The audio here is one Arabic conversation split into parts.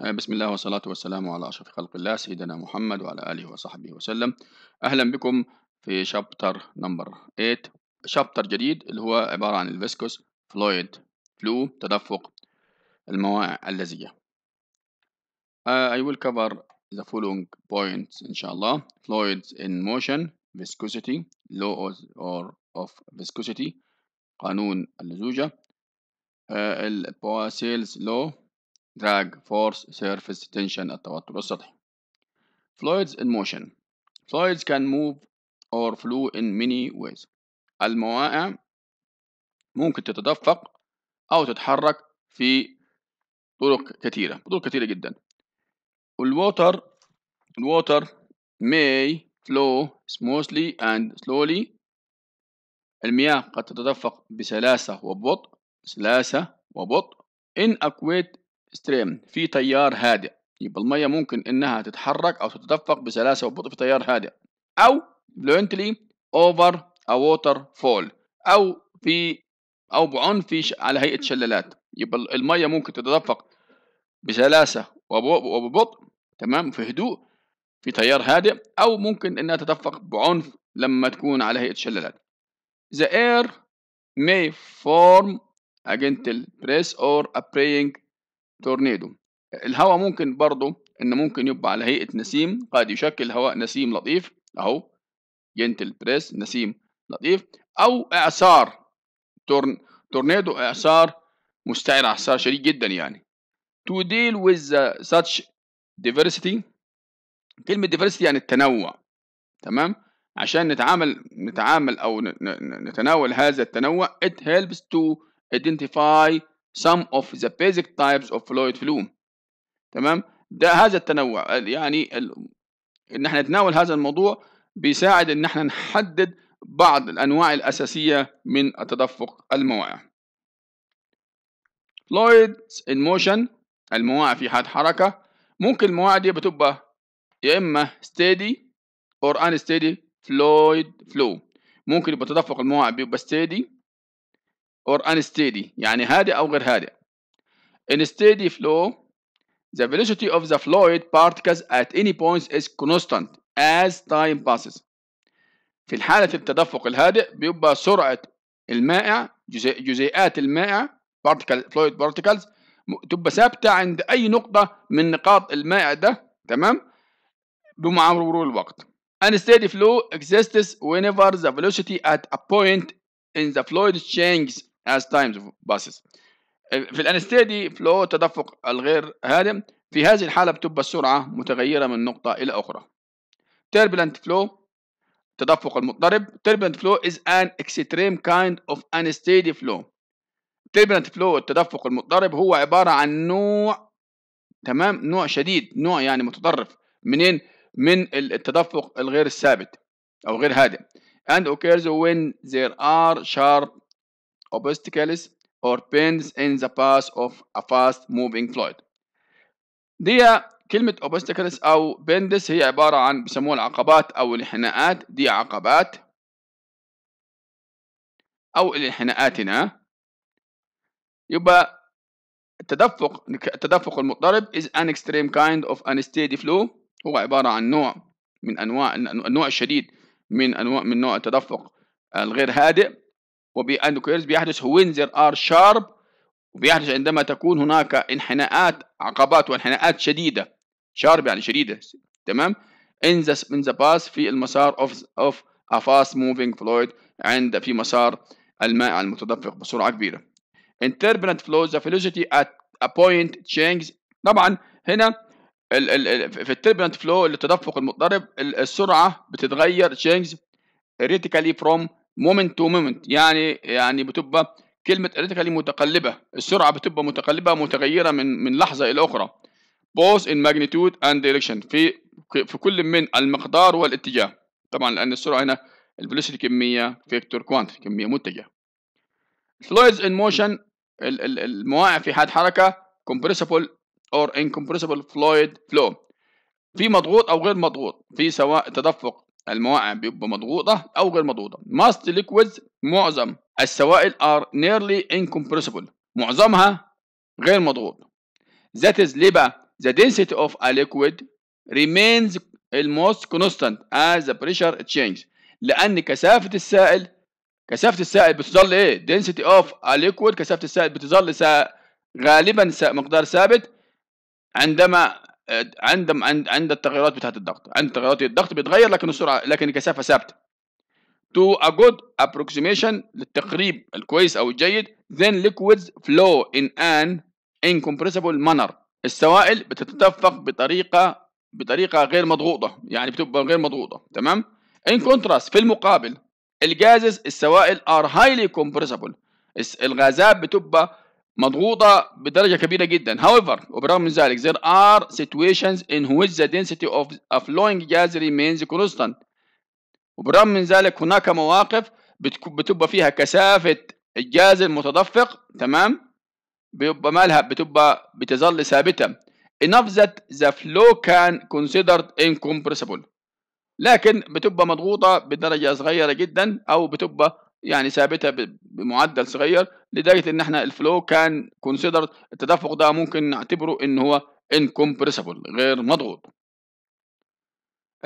آه، بسم الله والصلاة والسلام على أشرف خلق الله سيدنا محمد وعلى آله وصحبه وسلم أهلا بكم في شابتر نمبر 8 شابتر جديد اللي هو عبارة عن الفيسكوس فلويد فلو تدفق المواعي اللزجة آه، I will cover the following points إن شاء الله fluids in motion viscosity law or of viscosity قانون اللزوجة آه، البواسيلز law drag force surface tension التوتر السطحي fluids in motion fluids can move or flow in many ways الموائع ممكن تتدفق أو تتحرك في طرق كثيرة طرق كثيرة جدا والووتر الووتر may flow smoothly and slowly المياه قد تتدفق بسلاسة وبطء سلاسة وبطء in aqueous ستريم في تيار هادئ يبقى الميه ممكن انها تتحرك او تتدفق بسلاسه وبطء في تيار هادئ او فلوينتلي اوفر ا ووتر فول او في او بعنف في على هيئه شلالات يبقى الميه ممكن تتدفق بسلاسه وببطء تمام في هدوء في تيار هادئ او ممكن انها تتدفق بعنف لما تكون على هيئه شلالات The air may form a gentle press or a praying تورنيدو الهواء ممكن برضه انه ممكن يبقى على هيئة نسيم قد يشكل هواء نسيم لطيف أهو جنتل بريس نسيم لطيف أو إعصار تورن تورنيدو إعصار مستعر إعصار شديد جدا يعني to deal with such diversity كلمة diversity يعني التنوع تمام عشان نتعامل نتعامل أو نتناول هذا التنوع it helps to identify some of the basic types of fluid flow تمام ده هذا التنوع يعني ال... ان احنا نتناول هذا الموضوع بيساعد ان احنا نحدد بعض الانواع الاساسيه من التدفق المواعي fluids in motion المواعي في حال حركه ممكن المواعي دي بتبقى يا اما steady or unsteady fluid flow ممكن يبقى تدفق المواعي بيبقى steady or unsteady يعني هادئ أو غير هادئ in steady flow the velocity of the fluid particles at any point is constant as time passes في الحالة التدفق الهادئ بيبقى سرعة المائع جزيئات المائع particle fluid particles تبقى ثابتة عند أي نقطة من نقاط المائع ده تمام بمع مرور الوقت unsteady flow exists whenever the velocity at a point in the fluid changes as times passes آه، في الانستيدي فلو تدفق الغير هادم في هذه الحالة بتبقى السرعة متغيرة من نقطة إلى أخرى turbulent flow تدفق المضطرب turbulent flow is an extreme kind of unsteady flow turbulent flow التدفق المضطرب هو عبارة عن نوع تمام نوع شديد نوع يعني متطرف منين من التدفق الغير الثابت أو غير هادئ and occurs when there are sharp obstacles or pains in the path of a fast moving fluid دي كلمة obstacles أو pains هي عبارة عن بيسموها العقبات أو الانحناءات دي عقبات أو الانحناءات هنا يبقى التدفق التدفق المضطرب is an extreme kind of unsteady flow هو عبارة عن نوع من أنواع النوع الشديد من أنواع من نوع التدفق الغير هادئ كويرز بيحدث وينزر ار شارب وبيحدث عندما تكون هناك انحناءات عقبات وانحناءات شديده شارب يعني شديده تمام in the, in the past في المسار of, of a fast moving fluid عند في مسار الماء المتدفق بسرعه كبيره turbulent flow the velocity at a point changes طبعا هنا ال ال في التربنت فلو التدفق المضطرب السرعه بتتغير changes radically from مومنت تو مومنت يعني يعني بتبقى كلمه اريتيكالي متقلبه السرعه بتبقى متقلبه متغيره من من لحظه الى اخرى both in magnitude and direction في في كل من المقدار والاتجاه طبعا لان السرعه هنا الفيلوسيتي كميه فيكتور كوانت كميه متجهه fluids in motion المواقع في حال حركه compressible or incompressible fluid flow في مضغوط او غير مضغوط في سواء تدفق المواقع بيبقى مضغوطه او غير مضغوطه ماست ليكويدز معظم السوائل ار نيرلي incompressible معظمها غير مضغوط ذات از ليبا ذا the density of a liquid remains almost constant as the pressure changes لان كثافه السائل كثافه السائل بتظل ايه density of a liquid كثافه السائل بتظل سا غالبا سا مقدار ثابت عندما عند عند التغيرات بتاعت الضغط عند تغيرات الضغط بيتغير لكن السرعه لكن الكثافه ثابته to a good approximation للتقريب الكويس او الجيد then liquids flow in an incompressible manner السوائل بتتدفق بطريقه بطريقه غير مضغوطه يعني بتبقى غير مضغوطه تمام in contrast في المقابل الجازز السوائل are highly compressible الغازات بتبقى مضغوطة بدرجة كبيرة جدا however وبرغم من ذلك there are situations in which the density of, a flowing gas remains constant وبرغم من ذلك هناك مواقف بتبقى فيها كثافة الجاز المتدفق تمام بيبقى مالها بتبقى بتظل ثابتة enough that the flow can considered incompressible لكن بتبقى مضغوطة بدرجة صغيرة جدا أو بتبقى يعني ثابته بمعدل صغير لدرجه ان احنا الفلو كان كونسيدر التدفق ده ممكن نعتبره ان هو انكمبريسبل غير مضغوط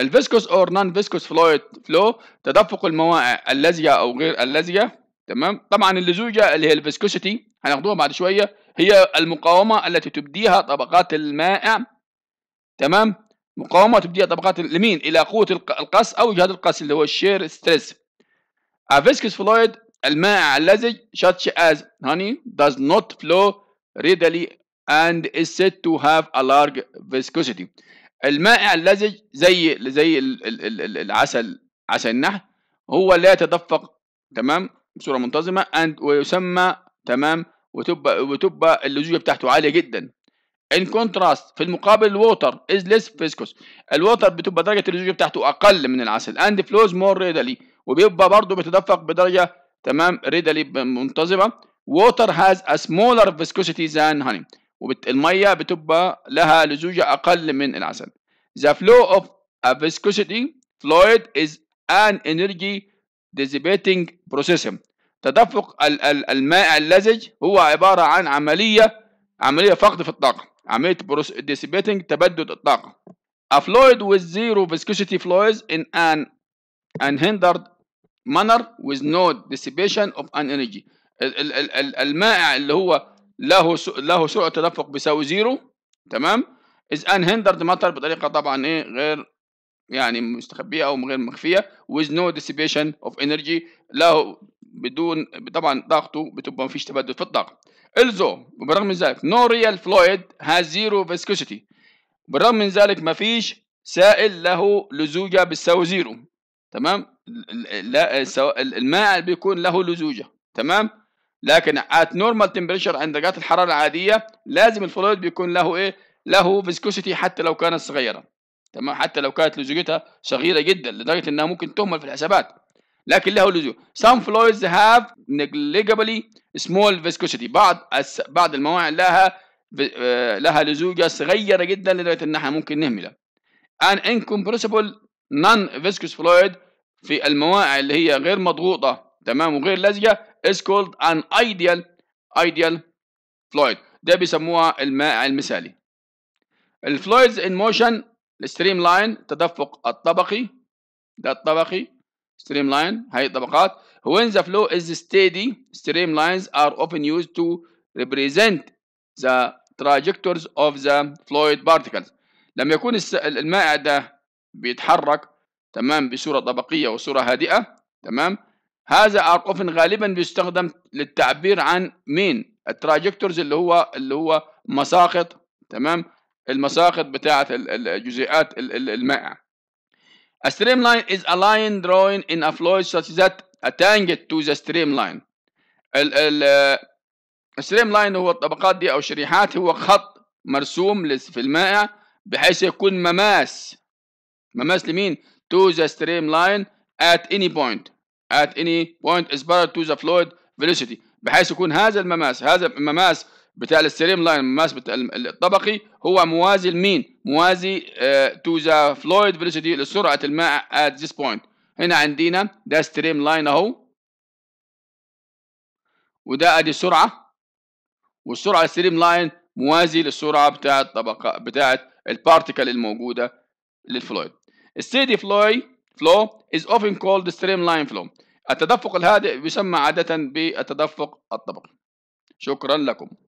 الفيسكوس اور نون فيسكوس فلويد فلو تدفق الموائع اللزجه او غير اللزجه تمام طبعا اللزوجه اللي هي الفيسكوسيتي هناخدوها بعد شويه هي المقاومه التي تبديها طبقات المائع تمام مقاومه تبديها طبقات لمين الى قوه القص او جهاد القص اللي هو الشير ستريس A viscous fluid الماء اللزج such as honey does not flow readily and is said to have a large viscosity المائع اللزج زي زي العسل عسل النحل هو لا يتدفق تمام بصوره منتظمه and ويسمى تمام وتبقى وتبقى اللزوجه بتاعته عاليه جدا in contrast في المقابل الووتر is less viscous الووتر بتبقى درجه اللزوجه بتاعته اقل من العسل and flows more readily وبيبقى برضه بيتدفق بدرجه تمام ريدلي منتظمه ووتر has a smaller viscosity than honey الميه بتبقى لها لزوجه اقل من العسل the flow of a viscosity fluid is an energy dissipating process تدفق ال ال الماء اللزج هو عباره عن عمليه عمليه فقد في الطاقه عمليه dissipating تبدد الطاقه A fluid with zero viscosity flows in an unhindered manner with no dissipation of an energy المائع اللي هو له له سرعه تدفق بيساوي زيرو تمام is unhindered matter بطريقه طبعا ايه غير يعني مستخبيه او غير مخفيه with no dissipation of energy له بدون طبعا ضغطه بتبقى ما فيش تبدل في الطاقه الزو وبرغم من ذلك no real fluid has zero viscosity بالرغم من ذلك ما فيش سائل له لزوجه بتساوي زيرو تمام لا سواء الماء بيكون له لزوجه تمام لكن ات نورمال تمبريتشر عند درجات الحراره العاديه لازم الفلويد بيكون له ايه له فيسكوسيتي حتى لو كانت صغيره تمام حتى لو كانت لزوجتها صغيره جدا لدرجه انها ممكن تهمل في الحسابات لكن له لزوج some فلويدز have negligibly small viscosity بعض بعض المواعن لها آه، لها لزوجه صغيره جدا لدرجه انها ممكن نهملها an incompressible non viscous fluid في المواقع اللي هي غير مضغوطة تمام وغير لزجة is called an ideal ideal fluid ده بيسموها المائع المثالي ال الفلويدز in motion streamline لاين تدفق الطبقي ده الطبقي streamline line هي طبقات when the flow is steady streamlines are often used to represent the trajectories of the fluid particles لما يكون المائع ده بيتحرك تمام بصورة طبقية وصورة هادئة تمام هذا اوفن غالبا بيستخدم للتعبير عن مين التراجكتورز اللي هو اللي هو مساقط تمام المساقط بتاعة الجزيئات المائعة ستريم لاين از الاين دروين ان in a fluid such that a tangent to the streamline ال هو الطبقات دي أو الشريحات هو خط مرسوم في المائع بحيث يكون مماس مماس لمين؟ to the streamline at any point at any point is parallel to the fluid velocity بحيث يكون هذا المماس هذا المماس بتاع الستريم لاين المماس بتاع الطبقي هو موازي لمين؟ موازي تو ذا فلويد فيلوسيتي لسرعه الماء ات ذيس بوينت هنا عندنا ده ستريم لاين اهو وده ادي السرعه والسرعه الستريم لاين موازي للسرعه بتاعت الطبقه بتاعت البارتيكل الموجوده للفلويد Steady flow flow is often called streamline flow التدفق الهادئ يسمى عادة بالتدفق الطبقي شكرا لكم